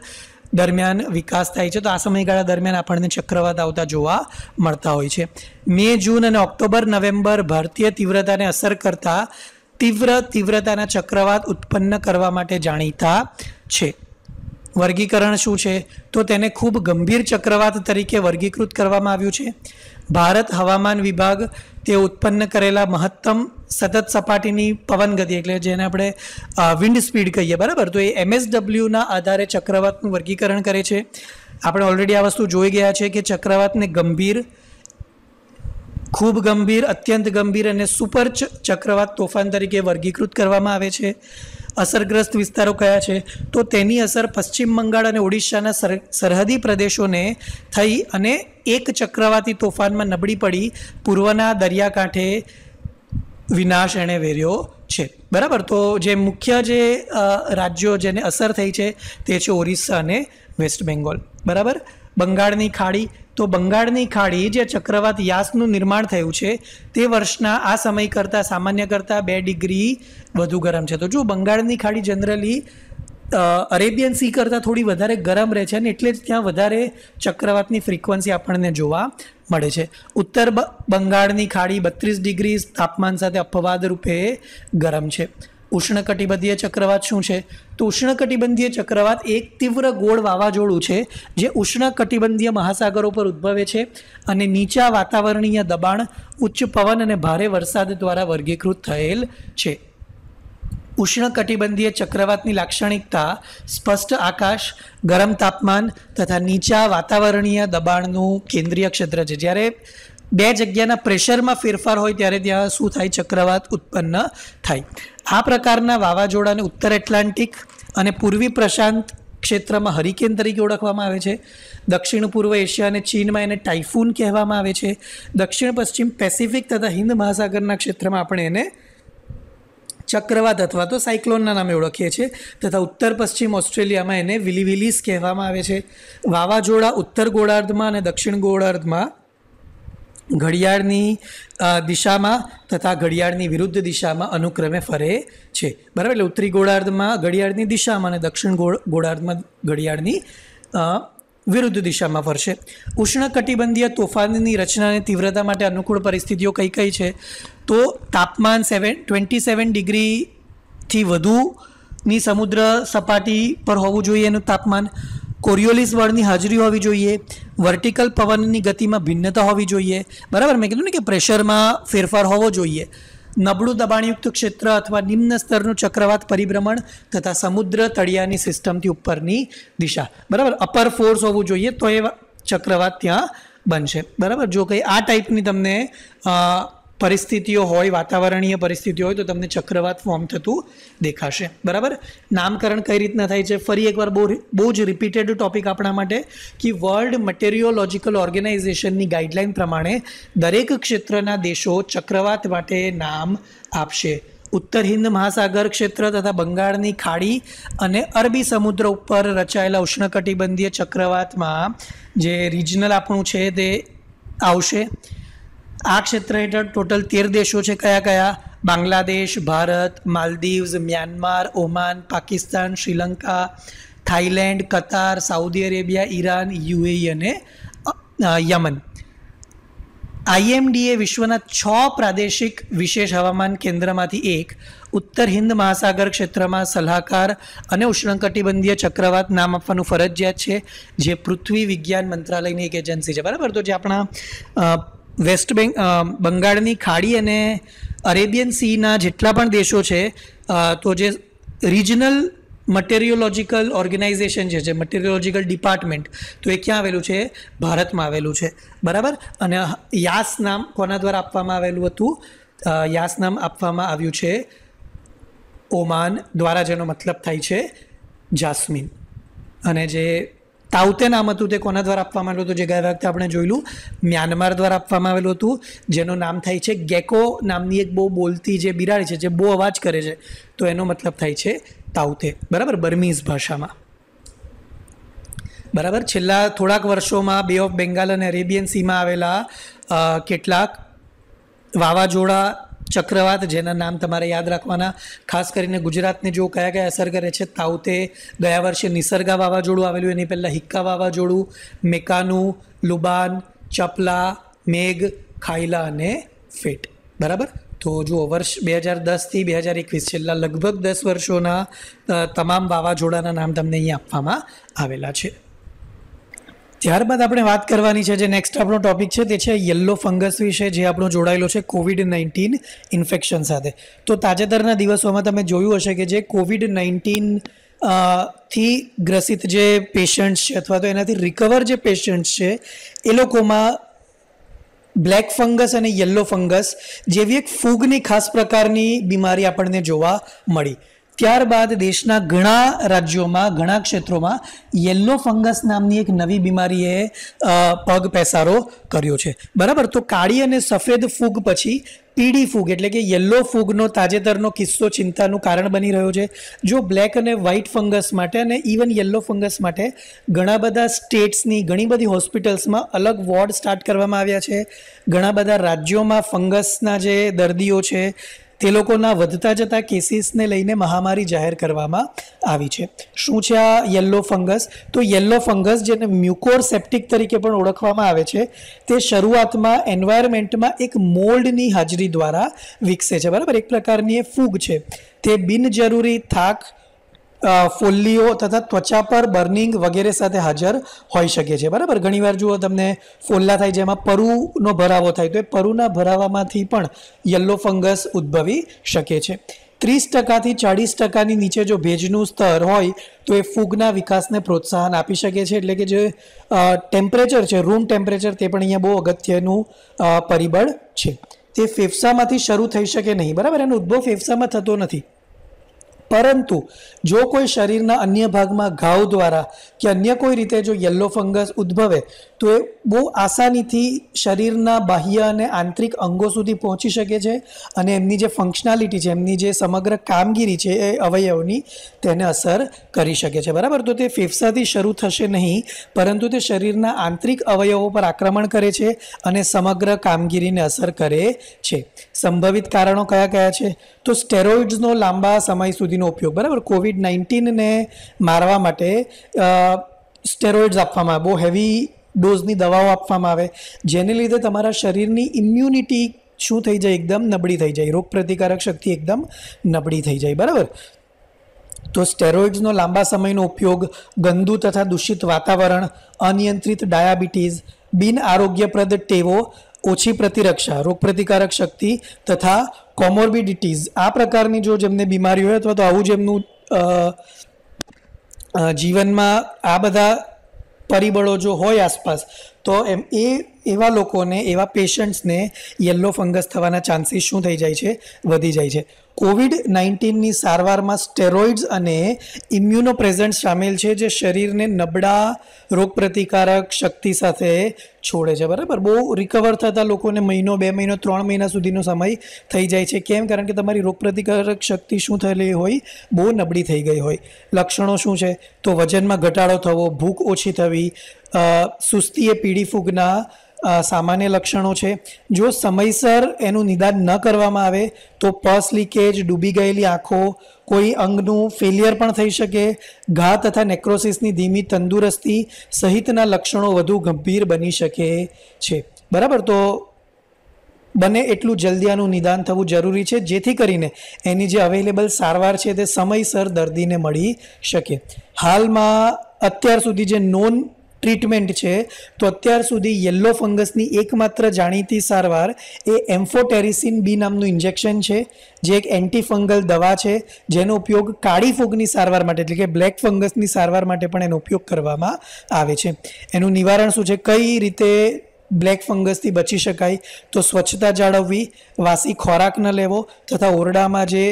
દરમિયાન વિકાસ થાય છે તો આ સમયગાળા દરમિયાન આપણને ચક્રવાત આવતા જોવા મળતા હોય છે મે જૂન અને ઓક્ટોબર નવેમ્બર ભારતીય તીવ્રતાને અસર કરતા તીવ્ર તીવ્રતાના ચક્રવાત ઉત્પન્ન કરવા માટે જાણીતા છે વર્ગીકરણ શું છે તો તેને ખૂબ ગંભીર ચક્રવાત તરીકે વર્ગીકૃત કરવામાં આવ્યું છે ભારત હવામાન વિભાગ તે ઉત્પન્ન કરેલા મહત્તમ સતત સપાટીની પવન ગતિ એટલે જેને આપણે વિન્ડ સ્પીડ કહીએ બરાબર તો એ એમએસડબલ્યુના આધારે ચક્રવાતનું વર્ગીકરણ કરે છે આપણે ઓલરેડી આ વસ્તુ જોઈ ગયા છે કે ચક્રવાતને ગંભીર ખૂબ ગંભીર અત્યંત ગંભીર અને સુપર ચક્રવાત તોફાન તરીકે વર્ગીકૃત કરવામાં આવે છે અસરગ્રસ્ત વિસ્તારો કયા છે તો તેની અસર પશ્ચિમ બંગાળ અને ઓડિશાના સરહદી પ્રદેશોને થઈ અને એક ચક્રવાતી તોફાનમાં નબળી પડી પૂર્વના દરિયાકાંઠે વિનાશ એણે વેર્યો છે બરાબર તો જે મુખ્ય જે રાજ્યો જેને અસર થઈ છે તે છે ઓરિસ્સા અને વેસ્ટ બેંગોલ બરાબર બંગાળની ખાડી તો બંગાળની ખાડી જે ચક્રવાત યાસનું નિર્માણ થયું છે તે વર્ષના આ સમય કરતાં સામાન્ય કરતાં બે ડિગ્રી વધુ ગરમ છે તો જો બંગાળની ખાડી જનરલી અરેબિયન સી કરતાં થોડી વધારે ગરમ રહે છે અને એટલે જ ત્યાં વધારે ચક્રવાતની ફ્રિકવન્સી આપણને જોવા મળે છે ઉત્તર બંગાળની ખાડી બત્રીસ ડિગ્રી તાપમાન સાથે અપવાદ રૂપે ગરમ છે ઉષ્ણકટિબંધીય ચક્રવાત શું છે તો ઉષ્ણકટિબંધીય ચક્રવાત એક તીવ્ર ગોળ વાવાઝોડું છે જે ઉષ્ણકટિબંધીય મહાસાગરો પર ઉદ્ભવે છે અને નીચા વાતાવરણીય દબાણ ઉચ્ચ પવન અને ભારે વરસાદ દ્વારા વર્ગીકૃત થયેલ છે ઉષ્ણકટિબંધીય ચક્રવાતની લાક્ષણિકતા સ્પષ્ટ આકાશ ગરમ તાપમાન તથા નીચા વાતાવરણીય દબાણનું કેન્દ્રીય ક્ષેત્ર છે જ્યારે બે જગ્યાના પ્રેશરમાં ફેરફાર હોય ત્યારે ત્યાં શું થાય ચક્રવાત ઉત્પન્ન થાય આ પ્રકારના વાવાઝોડાને ઉત્તર એટલાન્ટિક અને પૂર્વી પ્રશાંત ક્ષેત્રમાં હરિકેન તરીકે ઓળખવામાં આવે છે દક્ષિણ પૂર્વ એશિયા અને ચીનમાં એને ટાઇફૂન કહેવામાં આવે છે દક્ષિણ પશ્ચિમ પેસિફિક તથા હિન્દ મહાસાગરના ક્ષેત્રમાં આપણે એને ચક્રવાત અથવા તો સાયક્લોનના નામે ઓળખીએ છીએ તથા ઉત્તર પશ્ચિમ ઓસ્ટ્રેલિયામાં એને વિલીવિલીસ કહેવામાં આવે છે વાવાઝોડા ઉત્તર ગોળાર્ધમાં અને દક્ષિણ ગોળાર્ધમાં ઘડિયાળની દિશામાં તથા ઘડિયાળની વિરુદ્ધ દિશામાં અનુક્રમે ફરે છે બરાબર એટલે ઉત્તરી ગોળાર્ધમાં ઘડિયાળની દિશામાં અને દક્ષિણ ગોળાર્ધમાં ઘડિયાળની વિરુદ્ધ દિશામાં ફરશે ઉષ્ણકટિબંધીય તોફાનની રચના અને તીવ્રતા માટે અનુકૂળ પરિસ્થિતિઓ કઈ કઈ છે તો તાપમાન સેવન ટ્વેન્ટી સેવન ડિગ્રીથી વધુની સમુદ્ર સપાટી પર હોવું જોઈએ એનું તાપમાન કોરિયોલિસ બળની હાજરી હોવી જોઈએ વર્ટિકલ પવનની ગતિમાં ભિન્નતા હોવી જોઈએ બરાબર મેં કીધું ને કે પ્રેશરમાં ફેરફાર હોવો જોઈએ નબળું દબાણયુક્ત ક્ષેત્ર અથવા નિમ્ન સ્તરનું ચક્રવાત પરિભ્રમણ તથા સમુદ્ર તળિયાની સિસ્ટમથી ઉપરની દિશા બરાબર અપર ફોર્સ હોવું જોઈએ તો એ ચક્રવાત ત્યાં બનશે બરાબર જો કંઈ આ ટાઈપની તમને પરિસ્થિતિઓ હોય વાતાવરણીય પરિસ્થિતિઓ હોય તો તમને ચક્રવાત ફોર્મ થતું દેખાશે બરાબર નામકરણ કઈ રીતના થાય છે ફરી એકવાર બહુ બહુ જ રિપીટેડ ટોપિક આપણા માટે કે વર્લ્ડ મટેરિયોલોજિકલ ઓર્ગેનાઇઝેશનની ગાઈડલાઇન પ્રમાણે દરેક ક્ષેત્રના દેશો ચક્રવાત માટે નામ આપશે ઉત્તર હિન્દ મહાસાગર ક્ષેત્ર તથા બંગાળની ખાડી અને અરબી સમુદ્ર ઉપર રચાયેલા ઉષ્ણકટિબંધીય ચક્રવાતમાં જે રિજનલ આપણું છે તે આવશે આ ક્ષેત્ર હેઠળ ટોટલ તેર દેશો છે કયા કયા Bangladesh Bharat Maldives Myanmar Oman Pakistan Sri Lanka Thailand Qatar Saudi Arabia Iran UAE અને યમન આઈએમડીએ વિશ્વના છ પ્રાદેશિક વિશેષ હવામાન કેન્દ્રમાંથી એક ઉત્તર હિન્દ મહાસાગર ક્ષેત્રમાં સલાહકાર અને ઉષ્ણકટિબંધીય ચક્રવાત નામ આપવાનું ફરજિયાત છે જે પૃથ્વી વિજ્ઞાન મંત્રાલયની એક એજન્સી છે બરાબર તો જે આપણા વેસ્ટ બંગાળની ખાડી અને અરેબિયન સીના જેટલા પણ દેશો છે તો જે રિજનલ મટેરિયોલોજિકલ ઓર્ગેનાઇઝેશન છે જે છે મટેરિયોલોજિકલ ડિપાર્ટમેન્ટ તો એ ક્યાં આવેલું છે ભારતમાં આવેલું છે બરાબર અને યાસ નામ કોના દ્વારા આપવામાં આવેલું હતું યાસ નામ આપવામાં આવ્યું છે ઓમાન દ્વારા જેનો મતલબ થાય છે જાસ્મીન અને જે તાઉતે નામ હતું તે કોના દ્વારા આપવામાં આવેલું હતું જે ગયા વખતે આપણે જોયેલું મ્યાનમાર દ્વારા આપવામાં આવેલું હતું જેનું નામ થાય છે ગેકો નામની એક બહુ બોલતી જે બિરાડી છે જે બહુ અવાજ કરે છે તો એનો મતલબ થાય છે તાઉતે બરાબર બર્મીઝ ભાષામાં બરાબર છેલ્લા થોડાક વર્ષોમાં બે ઓફ બેંગાલ અને અરેબિયન સીમાં આવેલા કેટલાક વાવાઝોડા ચક્રવાત જેના નામ તમારે યાદ રાખવાના ખાસ કરીને ગુજરાતને જો કયા કયા અસર કરે છે તાઉતે ગયા વર્ષે નિસર્ગા વાવાઝોડું આવેલું એની પહેલાં હિક્કા વાવાઝોડું મેકાનુ લુબાન ચપલા મેઘ ખાઈલા અને ફેટ બરાબર તો જુઓ વર્ષ બે હજાર દસથી બે હજાર એકવીસ છેલ્લા લગભગ દસ વર્ષોના તમામ વાવાઝોડાના નામ તમને અહીં આપવામાં આવેલા છે ત્યારબાદ આપણે વાત કરવાની છે જે નેક્સ્ટ આપણો ટોપિક છે તે છે યલો ફંગસ વિશે જે આપણો જોડાયેલો છે કોવિડ નાઇન્ટીન ઇન્ફેક્શન સાથે તો તાજેતરના દિવસોમાં તમે જોયું હશે કે જે કોવિડ નાઇન્ટીન થી ગ્રસિત જે પેશન્ટ્સ છે અથવા તો એનાથી રિકવર જે પેશન્ટ્સ છે એ લોકોમાં બ્લેક ફંગસ અને યલો ફંગસ જેવી એક ફૂગની ખાસ પ્રકારની બીમારી આપણને જોવા મળી ત્યારબાદ દેશના ઘણા રાજ્યોમાં ઘણા ક્ષેત્રોમાં યલો ફંગસ નામની એક નવી બીમારીએ પગ પેસારો કર્યો છે બરાબર તો કાળી અને સફેદ ફૂગ પછી પીડી ફૂગ એટલે કે યલો ફૂગનો તાજેતરનો કિસ્સો ચિંતાનું કારણ બની રહ્યો છે જો બ્લેક અને વ્હાઇટ ફંગસ માટે અને ઇવન યલો ફંગસ માટે ઘણા બધા સ્ટેટ્સની ઘણી બધી હોસ્પિટલ્સમાં અલગ વોર્ડ સ્ટાર્ટ કરવામાં આવ્યા છે ઘણા બધા રાજ્યોમાં ફંગસના જે દર્દીઓ છે તે લોકોના વધતા જતા કેસીસને લઈને મહામારી જાહેર કરવામાં આવી છે શું છે આ યલ્લો ફંગસ તો યલ્લો ફંગસ જેને મ્યુકોરસેપ્ટિક તરીકે પણ ઓળખવામાં આવે છે તે શરૂઆતમાં એન્વાયરમેન્ટમાં એક મોલ્ડની હાજરી દ્વારા વિકસે છે બરાબર એક પ્રકારની એ ફૂગ છે તે બિનજરૂરી થાક ફોલ્લીઓ તથા ત્વચા પર બર્નિંગ વગેરે સાથે હાજર હોઈ શકે છે બરાબર ઘણીવાર જુઓ તમને ફોલ્લા થાય જેમાં પરુનો ભરાવો થાય તો એ પરુના ભરાવામાંથી પણ યલો ફંગસ ઉદ્ભવી શકે છે ત્રીસ ટકાથી ચાળીસ ટકાની નીચે જો ભેજનું સ્તર હોય તો એ ફૂગના વિકાસને પ્રોત્સાહન આપી શકે છે એટલે કે જે ટેમ્પરેચર છે રૂમ ટેમ્પરેચર તે પણ અહીંયા બહુ અગત્યનું પરિબળ છે તે ફેફસામાંથી શરૂ થઈ શકે નહીં બરાબર એનો ઉદ્ભવ ફેફસામાં થતો નથી પરંતુ જો કોઈ શરીરના અન્ય ભાગમાં ઘાવ દ્વારા કે અન્ય કોઈ રીતે જો યલો ફંગસ ઉદ્ભવે તો એ બહુ આસાનીથી શરીરના બાહ્ય અને આંતરિક અંગો સુધી પહોંચી શકે છે અને એમની જે ફંક્શનાલિટી છે એમની જે સમગ્ર કામગીરી છે એ અવયવની તેને અસર કરી શકે છે બરાબર તો તે ફેફસાથી શરૂ થશે નહીં પરંતુ તે શરીરના આંતરિક અવયવો પર આક્રમણ કરે છે અને સમગ્ર કામગીરીને અસર કરે છે સંભવિત કારણો કયા કયા છે તો સ્ટેરોઇડ્સનો લાંબા સમય સુધીનો ઉપયોગ બરાબર કોવિડ નાઇન્ટીનને મારવા માટે સ્ટેરોઇડ્સ આપવામાં બહુ હેવી ડોઝની દવાઓ આપવામાં આવે જેને લીધે તમારા શરીરની ઇમ્યુનિટી શું થઈ જાય એકદમ નબળી થઈ જાય રોગ પ્રતિકારક શક્તિ એકદમ નબળી થઈ જાય બરાબર તો સ્ટેરોઇડ્સનો લાંબા સમયનો ઉપયોગ ગંદુ તથા દૂષિત વાતાવરણ અનિયંત્રિત ડાયાબિટીસ બિન આરોગ્યપ્રદ ટેવો ઓછી પ્રતિરક્ષા રોગપ્રતિકારક શક્તિ તથા કોમોર્બિડિટીઝ આ પ્રકારની જો જેમને બીમારી હોય અથવા તો આવું જેમનું જીવનમાં આ બધા પરિબળો જો હોય આસપાસ તો એમ એ એવા લોકોને એવા પેશન્ટ્સને યલો ફંગસ થવાના ચાન્સીસ શું થઈ જાય છે વધી જાય છે કોવિડ નાઇન્ટીનની સારવારમાં સ્ટેરોઇડ્સ અને ઇમ્યુનો ઇમ્યુનોપ્રેઝન્ટ સામેલ છે જે શરીરને નબળા રોગપ્રતિકારક શક્તિ સાથે છોડે છે બરાબર બહુ રિકવર થતાં લોકોને મહિનો બે મહિનો ત્રણ મહિના સુધીનો સમય થઈ જાય છે કેમ કારણ કે તમારી રોગપ્રતિકારક શક્તિ શું થયેલી હોય બહુ નબળી થઈ ગઈ હોય લક્ષણો શું છે તો વજનમાં ઘટાડો થવો ભૂખ ઓછી થવી સુસ્તી એ પીડી ફૂગના સામાન્ય લક્ષણો છે જો સમયસર એનું નિદાન ન કરવામાં આવે તો પર્સ લીકેજ ડૂબી ગયેલી આંખો કોઈ અંગનું ફેલિયર પણ થઈ શકે ઘા તથા નેક્રોસિસની ધીમી તંદુરસ્તી સહિતના લક્ષણો વધુ ગંભીર બની શકે છે બરાબર તો બને એટલું જલ્દી આનું નિદાન થવું જરૂરી છે જેથી કરીને એની જે અવેલેબલ સારવાર છે તે સમયસર દર્દીને મળી શકે હાલમાં અત્યાર સુધી જે નોન ટ્રીટમેન્ટ છે તો અત્યાર સુધી યલો ફંગસની એકમાત્ર જાણીતી સારવાર એ એમ્ફોટેરિસિન બી નામનું ઇન્જેક્શન છે જે એક એન્ટીફંગલ દવા છે જેનો ઉપયોગ કાળી ફૂગની સારવાર માટે એટલે કે બ્લેક ફંગસની સારવાર માટે પણ એનો ઉપયોગ કરવામાં આવે છે એનું નિવારણ શું છે કઈ રીતે બ્લેક ફંગસથી બચી શકાય તો સ્વચ્છતા જાળવવી વાસી ખોરાક ન લેવો તથા ઓરડામાં જે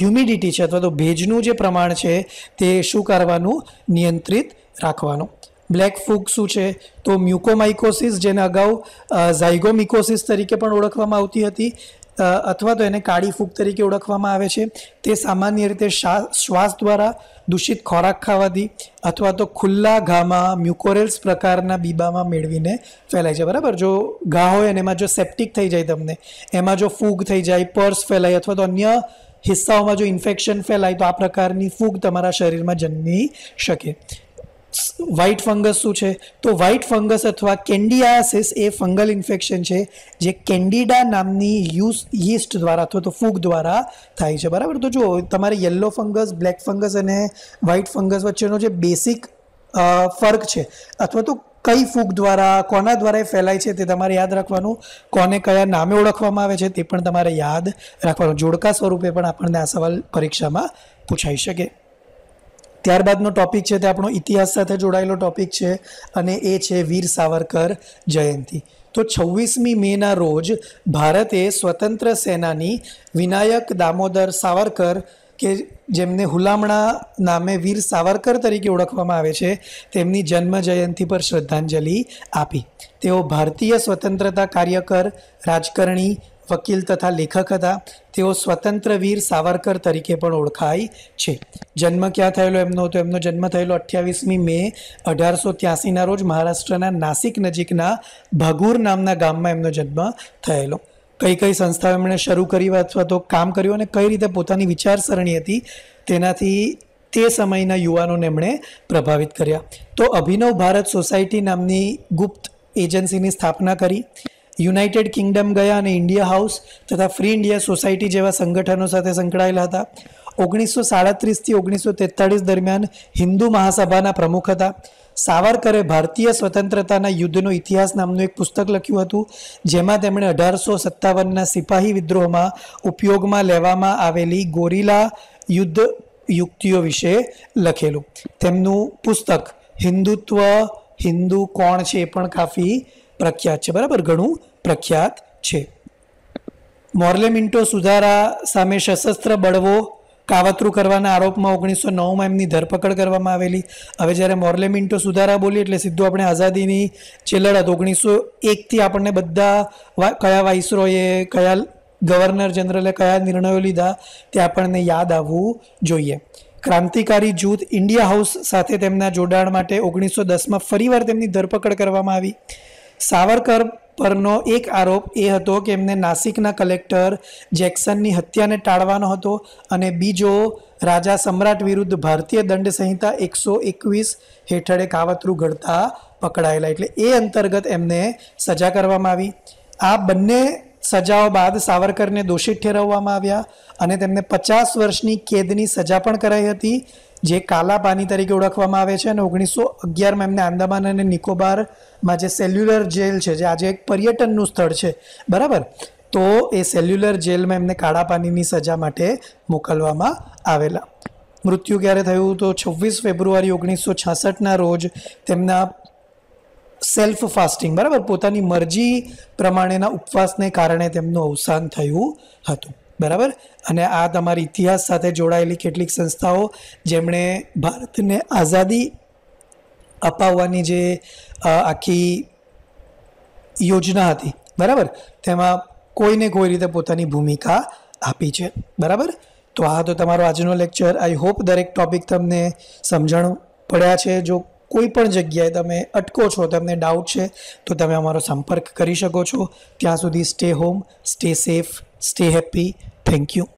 હ્યુમિડિટી છે અથવા તો ભેજનું જે પ્રમાણ છે તે શું કરવાનું નિયંત્રિત રાખવાનું બ્લેક ફૂગ શું છે તો મ્યુકોમાઇકોસિસ જેને અગાઉ ઝાઇગોમિકોસિસ તરીકે પણ ઓળખવામાં આવતી હતી અથવા તો એને કાળી ફૂગ તરીકે ઓળખવામાં આવે છે તે સામાન્ય રીતે શ્વાસ દ્વારા દૂષિત ખોરાક ખાવાથી અથવા તો ખુલ્લા ઘામાં મ્યુકોરેલ્સ પ્રકારના બીબામાં મેળવીને ફેલાય છે બરાબર જો ઘા હોય અને એમાં જો સેપ્ટિક થઈ જાય તમને એમાં જો ફૂગ થઈ જાય પર્સ ફેલાય અથવા તો અન્ય હિસ્સાઓમાં જો ઇન્ફેક્શન ફેલાય તો આ પ્રકારની ફૂગ તમારા શરીરમાં જન્મી શકે व्हाइट फंगस શું છે તો व्हाइट फंगस અથવા કેન્ડિયાસિસ એ ફંગલ ઇન્ફેક્શન છે જે કેન્ડિડા નામની યીસ્ટ દ્વારા તો તો ફૂગ દ્વારા થાય છે બરાબર તો જો તમારા યેલો ફંગસ બ્લેક ફંગસ અને व्हाइट फंगस વચ્ચેનો જે બેসিক અ ફરક છે અથવા તો કઈ ફૂગ દ્વારા કોના દ્વારા ફેલાય છે તે તમારે યાદ રાખવાનું કોને કયા નામે ઓળખવામાં આવે છે તે પણ તમારે યાદ રાખવાનું જોડકા સ્વરૂપે પણ આપણને આ સવાલ પરીક્ષામાં પૂછાઈ શકે ત્યારબાદનો ટોપિક છે તે આપણો ઇતિહાસ સાથે જોડાયેલો ટોપિક છે અને એ છે વીર સાવરકર જયંતિ તો છવ્વીસમી મેના રોજ ભારતે સ્વતંત્ર સેનાની વિનાયક દામોદર સાવરકર કે જેમને હુલામણા નામે વીર સાવરકર તરીકે ઓળખવામાં આવે છે તેમની જન્મ જયંતિ પર શ્રદ્ધાંજલિ આપી તેઓ ભારતીય સ્વતંત્રતા કાર્યકર રાજકારણી વકીલ તથા લેખક હતા તેઓ સ્વતંત્ર વીર સાવરકર તરીકે પણ ઓળખાય છે જન્મ ક્યાં થયેલો એમનો તો એમનો જન્મ થયેલો અઠ્યાવીસમી મે અઢારસો ત્યાસીના રોજ મહારાષ્ટ્રના નાસિક નજીકના ભાગુર નામના ગામમાં એમનો જન્મ થયેલો કઈ કઈ સંસ્થાઓ એમણે શરૂ કરી અથવા તો કામ કર્યું અને કઈ રીતે પોતાની વિચારસરણી હતી તેનાથી તે સમયના યુવાનોને એમણે પ્રભાવિત કર્યા તો અભિનવ ભારત સોસાયટી નામની ગુપ્ત એજન્સીની સ્થાપના કરી યુનાઇટેડ કિંગડમ ગયા અને ઇન્ડિયા હાઉસ તથા ફ્રી ઇન્ડિયા સોસાયટી જેવા સંગઠનો સાથે સંકળાયેલા હતા ઓગણીસો સાડત્રીસથી ઓગણીસો તેતાળીસ દરમિયાન હિન્દુ મહાસભાના પ્રમુખ હતા સાવરકરે ભારતીય સ્વતંત્રતાના યુદ્ધનો ઇતિહાસ નામનું એક પુસ્તક લખ્યું હતું જેમાં તેમણે અઢારસો સત્તાવનના સિપાહી વિદ્રોહમાં ઉપયોગમાં લેવામાં આવેલી ગોરિલા યુદ્ધ યુક્તિઓ વિશે લખેલું તેમનું પુસ્તક હિન્દુત્વ હિન્દુ કોણ છે એ પણ કાફી પ્રખ્યાત છે બરાબર ઘણું પ્રખ્યાત છે મોર્લે મિન્ટો સુધારા સામે સશસ્ત્ર બળવો કાવતરું કરવાના આરોપમાં ઓગણીસો નવમાં એમની ધરપકડ કરવામાં આવેલી હવે જ્યારે મોર્લે મિન્ટો સુધારા બોલીએ એટલે સીધું આપણે આઝાદીની જે લડત ઓગણીસો એકથી આપણને બધા કયા વાઇસરોએ કયા ગવર્નર જનરલે કયા નિર્ણયો લીધા તે આપણને યાદ આવવું જોઈએ ક્રાંતિકારી જૂથ ઇન્ડિયા હાઉસ સાથે તેમના જોડાણ માટે ઓગણીસો દસમાં ફરીવાર તેમની ધરપકડ કરવામાં આવી સાવરકર પરનો એક આરોપ એ હતો કે એમને નાસિકના કલેક્ટર જેક્સનની હત્યાને ટાળવાનો હતો અને બીજો રાજા સમ્રાટ વિરુદ્ધ ભારતીય દંડ સંહિતા એકસો એકવીસ હેઠળે કાવતરું ઘડતા પકડાયેલા એટલે એ અંતર્ગત એમને સજા કરવામાં આવી આ બંને સજાઓ બાદ સાવરકરને દોષિત ઠેરવવામાં આવ્યા અને તેમને પચાસ વર્ષની કેદની સજા પણ કરાઈ હતી જે કાલા પાણી તરીકે ઓળખવામાં આવે છે અને ઓગણીસો અગિયારમાં એમને આંદામાન અને નિકોબારમાં જે સેલ્યુલર જેલ છે જે આજે એક પર્યટનનું સ્થળ છે બરાબર તો એ સેલ્યુલર જેલમાં એમને કાળા પાણીની સજા માટે મોકલવામાં આવેલા મૃત્યુ ક્યારે થયું તો છવ્વીસ ફેબ્રુઆરી ઓગણીસો છાસઠના રોજ તેમના સેલ્ફ ફાસ્ટિંગ બરાબર પોતાની મરજી પ્રમાણેના ઉપવાસને કારણે તેમનું અવસાન થયું હતું બરાબર અને આ તમારી ઇતિહાસ સાથે જોડાયેલી કેટલીક સંસ્થાઓ જેમણે ભારતને આઝાદી અપાવવાની જે આખી યોજના હતી બરાબર તેમાં કોઈને કોઈ રીતે પોતાની ભૂમિકા આપી છે બરાબર તો આ તો તમારો આજનો લેક્ચર આઈ હોપ દરેક ટોપિક તમને સમજણ પડ્યા છે જો કોઈ પણ જગ્યાએ તમે અટકો છો તમને ડાઉટ છે તો તમે અમારો સંપર્ક કરી શકો છો ત્યાં સુધી stay home stay safe Stay happy. Thank you.